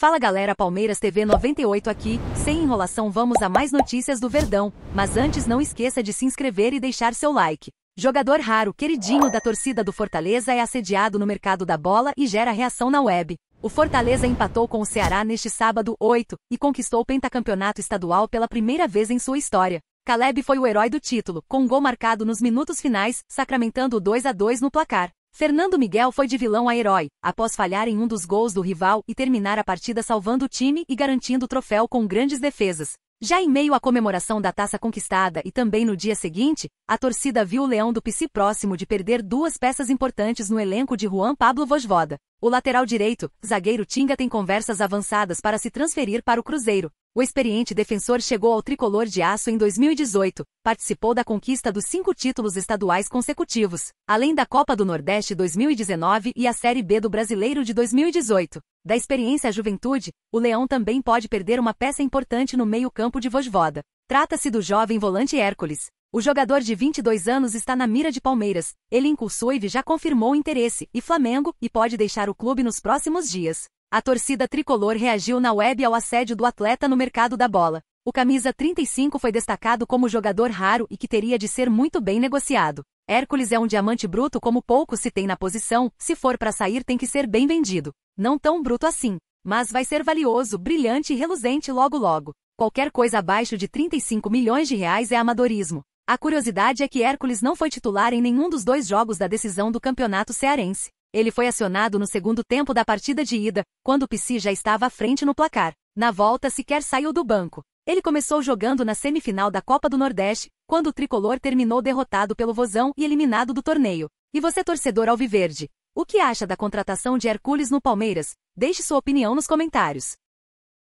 Fala galera Palmeiras TV 98 aqui, sem enrolação vamos a mais notícias do Verdão, mas antes não esqueça de se inscrever e deixar seu like. Jogador raro, queridinho da torcida do Fortaleza é assediado no mercado da bola e gera reação na web. O Fortaleza empatou com o Ceará neste sábado 8 e conquistou o pentacampeonato estadual pela primeira vez em sua história. Caleb foi o herói do título, com um gol marcado nos minutos finais, sacramentando o 2 a 2 no placar. Fernando Miguel foi de vilão a herói, após falhar em um dos gols do rival e terminar a partida salvando o time e garantindo o troféu com grandes defesas. Já em meio à comemoração da taça conquistada e também no dia seguinte, a torcida viu o Leão do Pici próximo de perder duas peças importantes no elenco de Juan Pablo Vosvoda. O lateral direito, zagueiro Tinga tem conversas avançadas para se transferir para o Cruzeiro. O experiente defensor chegou ao tricolor de aço em 2018, participou da conquista dos cinco títulos estaduais consecutivos, além da Copa do Nordeste 2019 e a Série B do Brasileiro de 2018. Da experiência à juventude, o Leão também pode perder uma peça importante no meio-campo de Vosvoda. Trata-se do jovem volante Hércules, o jogador de 22 anos está na mira de Palmeiras. Ele incursou e já confirmou interesse, e Flamengo, e pode deixar o clube nos próximos dias. A torcida tricolor reagiu na web ao assédio do atleta no mercado da bola. O camisa 35 foi destacado como jogador raro e que teria de ser muito bem negociado. Hércules é um diamante bruto como pouco se tem na posição, se for para sair tem que ser bem vendido. Não tão bruto assim, mas vai ser valioso, brilhante e reluzente logo logo. Qualquer coisa abaixo de 35 milhões de reais é amadorismo. A curiosidade é que Hércules não foi titular em nenhum dos dois jogos da decisão do Campeonato Cearense. Ele foi acionado no segundo tempo da partida de ida, quando o Psi já estava à frente no placar. Na volta, sequer saiu do banco. Ele começou jogando na semifinal da Copa do Nordeste, quando o tricolor terminou derrotado pelo Vozão e eliminado do torneio. E você, torcedor alviverde, o que acha da contratação de Hércules no Palmeiras? Deixe sua opinião nos comentários.